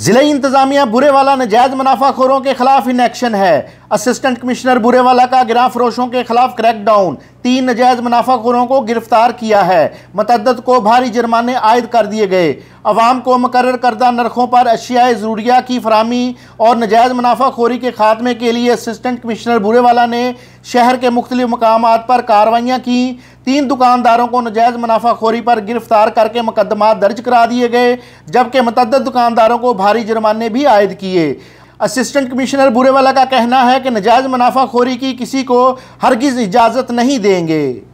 ज़िला इंतजामिया बुरेवाला नजायज़ मुनाफाखोरों के खिलाफ इन एक्शन है असिस्टेंट कमिश्नर बुरेवाला का गिरा फरोशों के खिलाफ क्रैकडाउन तीन नजायज़ मुनाफाखोरों को गिरफ्तार किया है मतदद को भारी जुर्माने आयद कर दिए गए अवाम को मुकर करदा नरखों पर अशियाए ज़रूरिया की फरहमी और नजायज़ मुनाफाखोरी के खात्मे के लिए असिस्टेंट कमिश्नर बुरेवाला ने शहर के मुख्त मकाम पर कार्रवाइयाँ की तीन दुकानदारों को नजायज़ मुनाफाखोरी पर गिरफ्तार करके मुकदमा दर्ज करा दिए गए जबकि मतदद दुकानदारों को भारी जुर्माने भी आयद किए असिस्टेंट कमिश्नर बुरेवाला का कहना है कि नजायज़ मुनाफाखोरी की किसी को हरगिज़ इजाज़त नहीं देंगे